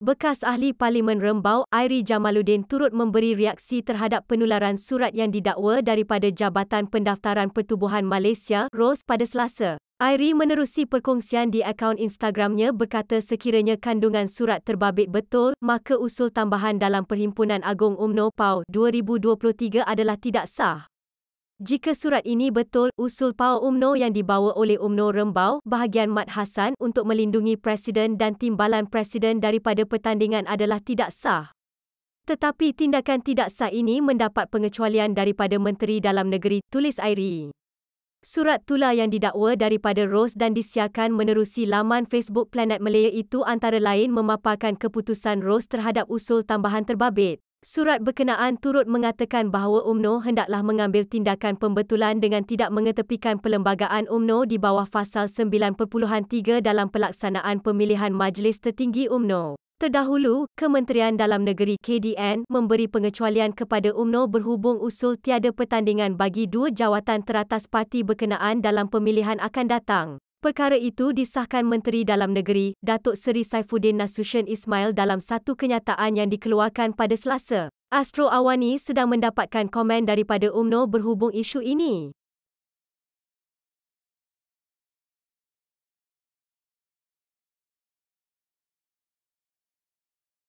Bekas Ahli Parlimen Rembau, Airi Jamaluddin turut memberi reaksi terhadap penularan surat yang didakwa daripada Jabatan Pendaftaran Pertubuhan Malaysia, ROS, pada Selasa. Airi menerusi perkongsian di akaun Instagramnya berkata sekiranya kandungan surat terbabit betul, maka usul tambahan dalam Perhimpunan Agong UMNO PAU 2023 adalah tidak sah. Jika surat ini betul, usul Pao UMNO yang dibawa oleh UMNO Rembau, bahagian Mat Hasan untuk melindungi Presiden dan timbalan Presiden daripada pertandingan adalah tidak sah. Tetapi tindakan tidak sah ini mendapat pengecualian daripada Menteri Dalam Negeri, tulis Airi. Surat tular yang didakwa daripada Rose dan disiarkan menerusi laman Facebook Planet Malaya itu antara lain memaparkan keputusan Rose terhadap usul tambahan terbabit. Surat berkenaan turut mengatakan bahawa UMNO hendaklah mengambil tindakan pembetulan dengan tidak mengetepikan perlembagaan UMNO di bawah fasal 9.3 dalam pelaksanaan pemilihan Majlis Tertinggi UMNO. Terdahulu, Kementerian Dalam Negeri KDN memberi pengecualian kepada UMNO berhubung usul tiada pertandingan bagi dua jawatan teratas parti berkenaan dalam pemilihan akan datang. Perkara itu disahkan Menteri Dalam Negeri, Datuk Seri Saifuddin Nasution Ismail dalam satu kenyataan yang dikeluarkan pada Selasa. Astro Awani sedang mendapatkan komen daripada UMNO berhubung isu ini.